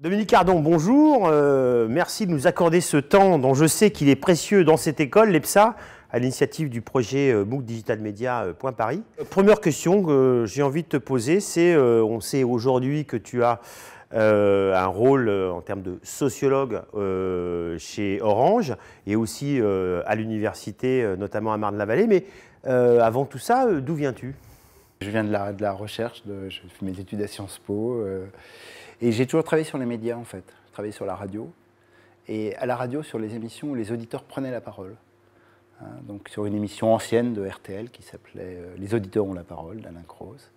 Dominique Cardon, bonjour. Euh, merci de nous accorder ce temps dont je sais qu'il est précieux dans cette école, l'EPSA, à l'initiative du projet euh, MOOC Digital Media euh, Point Paris. Première question que j'ai envie de te poser, c'est on sait aujourd'hui que tu as un rôle en termes de sociologue chez Orange et aussi à l'université, notamment à Marne-la-Vallée. Mais avant tout ça, d'où viens-tu Je viens de la, recherche, je fais mes études à Sciences Po. Et j'ai toujours travaillé sur les médias, en fait. Travaillé sur la radio. Et à la radio, sur les émissions où les auditeurs prenaient la parole. Hein, donc sur une émission ancienne de RTL qui s'appelait euh, Les auditeurs ont la parole, d'Alain Croze.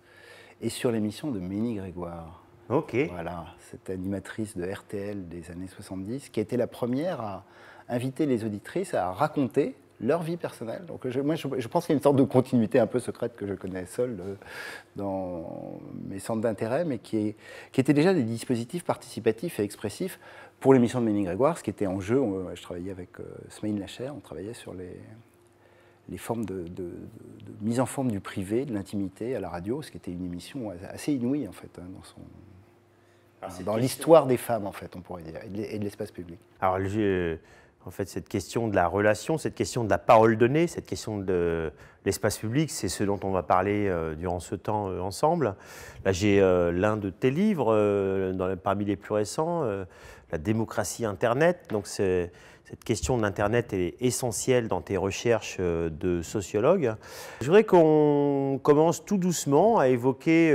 Et sur l'émission de Méni Grégoire. Ok. Voilà, cette animatrice de RTL des années 70, qui a été la première à inviter les auditrices à raconter leur vie personnelle. Donc, je, moi, je, pense qu'il y a une sorte de continuité un peu secrète que je connais seul euh, dans mes centres d'intérêt, mais qui, est, qui étaient déjà des dispositifs participatifs et expressifs pour l'émission de Ménie Grégoire. Ce qui était en jeu, euh, je travaillais avec euh, Smaïn Lachère, on travaillait sur les, les formes de, de, mise en forme du privé, de l'intimité à la radio, ce qui était une émission assez inouïe, en fait, hein, dans son, ah, dans l'histoire des femmes, en fait, on pourrait dire, et de l'espace public. Alors, en fait, cette question de la relation, cette question de la parole donnée, cette question de l'espace public, c'est ce dont on va parler euh, durant ce temps euh, ensemble. Là, j'ai euh, l'un de tes livres, dans, parmi les plus récents, La démocratie Internet. Donc, cette question de l'Internet est essentielle dans tes recherches de sociologue. Je voudrais qu'on commence tout doucement à évoquer,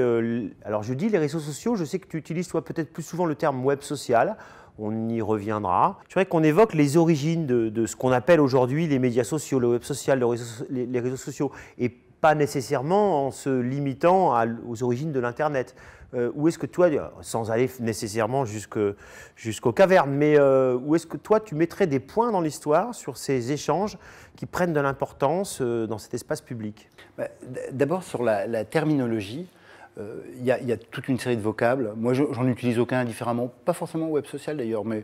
alors je dis les réseaux sociaux, je sais que tu utilises toi peut-être plus souvent le terme web social on y reviendra. Je voudrais qu'on évoque les origines de, ce qu'on appelle aujourd'hui les médias sociaux, le web social, les, réseaux sociaux, et pas nécessairement en se limitant aux origines de l'Internet. Euh, où est-ce que toi, sans aller nécessairement jusqu'aux cavernes, mais euh, où est-ce que toi, tu mettrais des points dans l'histoire sur ces échanges qui prennent de l'importance euh, dans cet espace public bah, D'abord sur la terminologie il euh, y, a toute une série de vocables. Moi, j'en utilise aucun différemment, pas forcément web social d'ailleurs, mais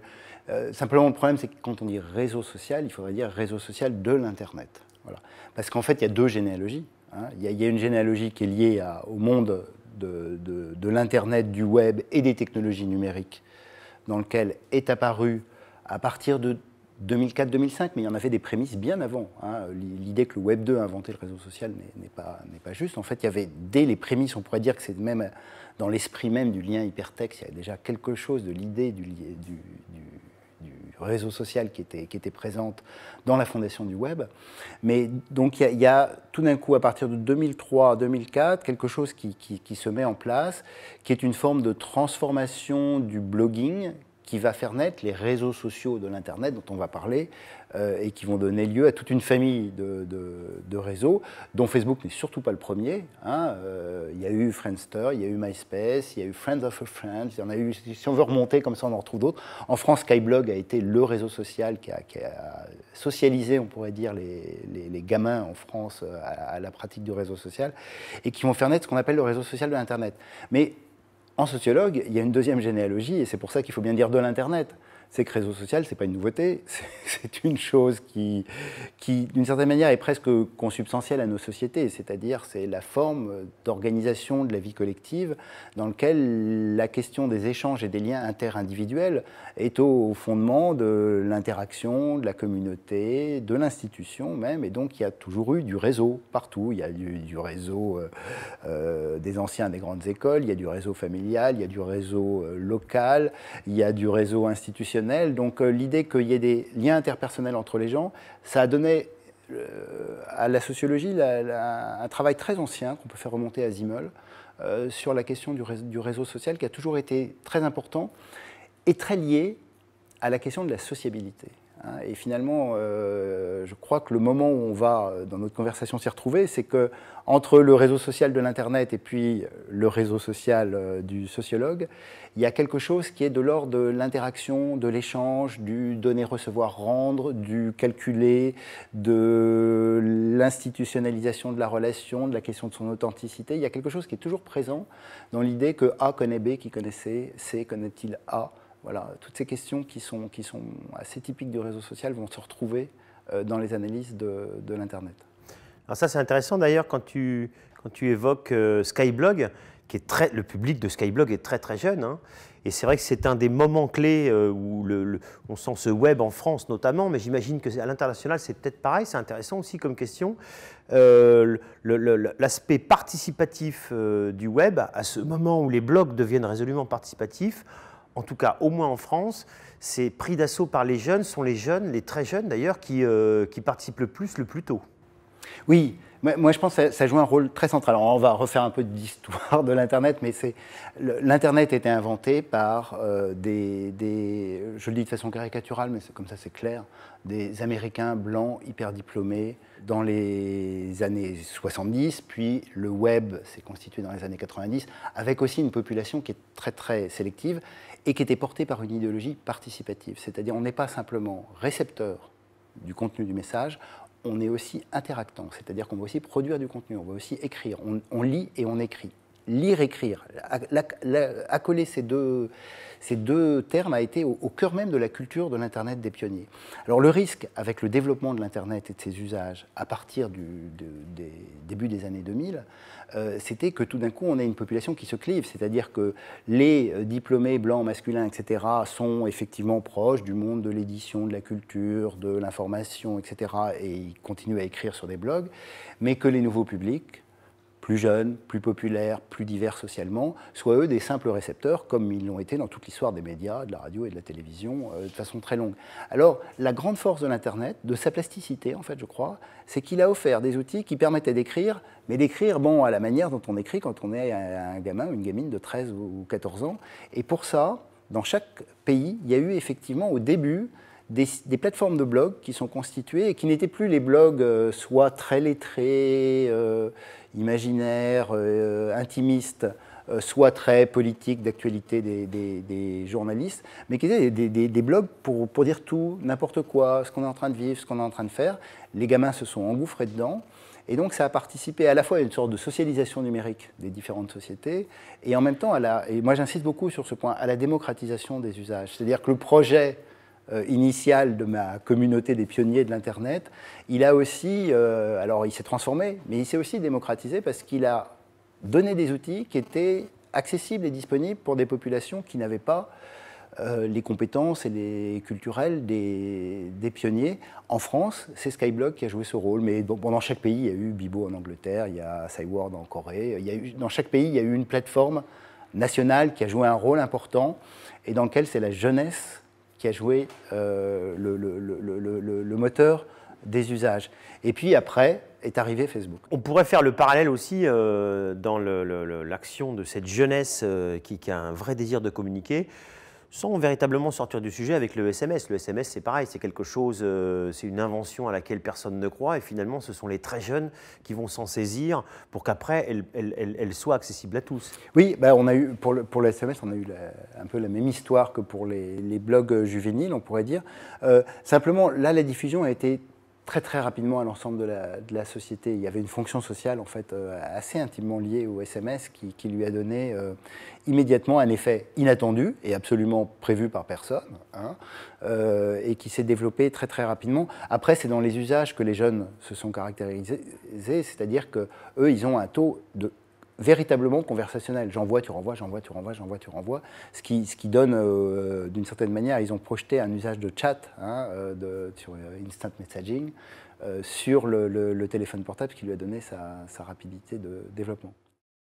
euh, simplement le problème, c'est que quand on dit réseau social, il faudrait dire réseau social de l'Internet. Voilà. Parce qu'en fait, il y a deux généalogies. Hein. Il, y a, une généalogie qui est liée au monde de, de l'Internet, du web et des technologies numériques, dans lequel est apparu à partir de 2004-2005, mais il y en avait des prémices bien avant. Hein. L'idée que le Web 2 a inventé le réseau social n'est pas, pas, juste. En fait, il y avait dès les prémices, on pourrait dire que c'est même dans l'esprit même du lien hypertexte, il y avait déjà quelque chose de l'idée du, du, réseau social qui était, qui était, présente dans la fondation du Web. Mais donc, il y a, tout d'un coup, à partir de 2003-2004, quelque chose qui, qui se met en place, qui est une forme de transformation du blogging qui va faire naître les réseaux sociaux de l'Internet dont on va parler euh, et qui vont donner lieu à toute une famille de, réseaux dont Facebook n'est surtout pas le premier. Hein, euh, il y a eu Friendster, il y a eu MySpace, il y a eu Friends of a Friend. Il y en a eu, si on veut remonter comme ça, on en retrouve d'autres. En France, Skyblog a été le réseau social qui a, socialisé, on pourrait dire, les, gamins en France euh, à, à la pratique du réseau social et qui vont faire naître ce qu'on appelle le réseau social de l'Internet. Mais en sociologue, il y a une deuxième généalogie, et c'est pour ça qu'il faut bien dire de l'Internet c'est que réseau social, ce n'est pas une nouveauté, c'est une chose qui, d'une certaine manière, est presque consubstantielle à nos sociétés, c'est-à-dire c'est la forme d'organisation de la vie collective dans laquelle la question des échanges et des liens interindividuels est au fondement de l'interaction, de la communauté, de l'institution même, et donc il y a toujours eu du réseau partout, il y a du, du réseau euh, euh, des anciens des grandes écoles, il y a du réseau familial, il y a du réseau euh, local, il y a du réseau institutionnel, donc euh, l'idée qu'il y ait des liens interpersonnels entre les gens, ça a donné euh, à la sociologie un travail très ancien qu'on peut faire remonter à Zimmel euh, sur la question du du, réseau social qui a toujours été très important et très lié à la question de la sociabilité. Hein, et finalement, euh, je crois que le moment où on va, euh, dans notre conversation, s'y retrouver, c'est que entre le réseau social de l'Internet et puis euh, le réseau social du sociologue, il y a quelque chose qui est de l'ordre de l'interaction, de l'échange, du donner-recevoir-rendre, du calculer, de l'institutionnalisation de la relation, de la question de son authenticité. Il y a quelque chose qui est toujours présent dans l'idée que A connaît B qui connaît C, C connaît-il A. Voilà, toutes ces questions qui sont, qui sont assez typiques du réseau social vont se retrouver euh, dans les analyses de, l'Internet. Alors ça, c'est intéressant d'ailleurs quand tu, évoques euh, Skyblog, qui est très, le public de Skyblog est très très jeune. Hein. et c'est vrai que c'est un des moments clés euh, où on sent ce web en France notamment, mais j'imagine que à l'international c'est peut-être pareil. C'est intéressant aussi comme question. L'aspect participatif du web, à ce moment où les blogs deviennent résolument participatifs, en tout cas au moins en France, ces prix d'assaut par les jeunes, sont les jeunes, les très jeunes d'ailleurs, qui euh, participent le plus, le plus tôt. Oui, moi, je pense que ça joue un rôle très central. on va refaire un peu d'histoire de l'Internet, mais c'est l'Internet a été inventé par euh, des, des, je le dis de façon caricaturale, mais comme ça c'est clair, des Américains blancs hyper diplômés dans les années 70, puis le web s'est constitué dans les années 90, avec aussi une population qui est très très sélective et qui était portée par une idéologie participative. C'est-à-dire, on n'est pas simplement récepteur du contenu du message, on est aussi interactant, c'est-à-dire qu'on va aussi produire du contenu, on va aussi écrire, on lit et on écrit lire-écrire. Accoler ces deux, ces deux termes a été au, cœur même de la culture de l'Internet des pionniers. Alors le risque avec le développement de l'Internet et de ses usages à partir du des, début des années 2000, euh, c'était que tout d'un coup on a une population qui se clive, c'est-à-dire que les euh, diplômés blancs masculins, etc., sont effectivement proches du monde de l'édition, de la culture, de l'information, etc., et ils continuent à écrire sur des blogs, mais que les nouveaux publics plus jeunes, plus populaires, plus divers socialement, soit eux des simples récepteurs, comme ils l'ont été dans toute l'histoire des médias, de la radio et de la télévision, euh, de façon très longue. Alors, la grande force de l'Internet, de sa plasticité, en fait, je crois, c'est qu'il a offert des outils qui permettaient d'écrire, mais d'écrire, bon, à la manière dont on écrit quand on est un gamin ou une gamine de 13 ou 14 ans. Et pour ça, dans chaque pays, il y a eu effectivement au début des, plateformes de blogs qui sont constituées et qui n'étaient plus les blogs euh, soit très lettrés, euh, imaginaire, euh, euh, intimiste, euh, soit très politique, d'actualité des, journalistes, mais qui étaient des, blogs pour, dire tout, n'importe quoi, ce qu'on est en train de vivre, ce qu'on est en train de faire. Les gamins se sont engouffrés dedans. Et donc ça a participé à la fois à une sorte de socialisation numérique des différentes sociétés, et en même temps, à la, et moi j'insiste beaucoup sur ce point, à la démocratisation des usages. C'est-à-dire que le projet euh, initial de ma communauté des pionniers de l'Internet, il a aussi, euh, alors il s'est transformé, mais il s'est aussi démocratisé parce qu'il a donné des outils qui étaient accessibles et disponibles pour des populations qui n'avaient pas euh, les compétences et les culturelles des, pionniers. En France, c'est Skyblock qui a joué ce rôle, mais dans chaque pays, il y a eu Bibo en Angleterre, il y a Cyworld en Corée, il y a eu, dans chaque pays, il y a eu une plateforme nationale qui a joué un rôle important et dans lequel c'est la jeunesse qui a joué euh, le, moteur des usages. Et puis après est arrivé Facebook. On pourrait faire le parallèle aussi euh, dans l'action de cette jeunesse euh, qui, a un vrai désir de communiquer sans véritablement sortir du sujet avec le SMS. Le SMS, c'est pareil, c'est quelque chose, euh, c'est une invention à laquelle personne ne croit, et finalement, ce sont les très jeunes qui vont s'en saisir pour qu'après, elle, soit accessible à tous. Oui, ben on a eu, pour, le, pour le SMS, on a eu un peu la même histoire que pour les, blogs euh, juvéniles, on pourrait dire. Euh, simplement, là, la diffusion a été très très rapidement à l'ensemble de, la, société. Il y avait une fonction sociale en fait euh, assez intimement liée au SMS qui, lui a donné euh, immédiatement un effet inattendu et absolument prévu par personne hein, euh, et qui s'est développé très très rapidement. Après, c'est dans les usages que les jeunes se sont caractérisés, c'est-à-dire que eux, ils ont un taux de véritablement conversationnel. J'envoie, tu renvoies, j'envoie, tu renvoies, j'envoie, tu renvoies. Ce qui, qui donne, euh, d'une certaine manière, ils ont projeté un usage de chat hein, euh, de, sur euh, Instant Messaging sur le, téléphone portable, qui lui a donné sa rapidité de développement.